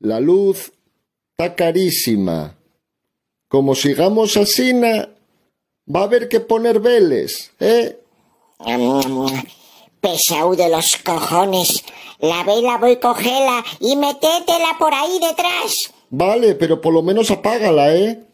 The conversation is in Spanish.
La luz está carísima. Como sigamos así, va a haber que poner veles, ¿eh? Pesaú de los cojones. La vela voy cogela y metétela por ahí detrás. Vale, pero por lo menos apágala, ¿eh?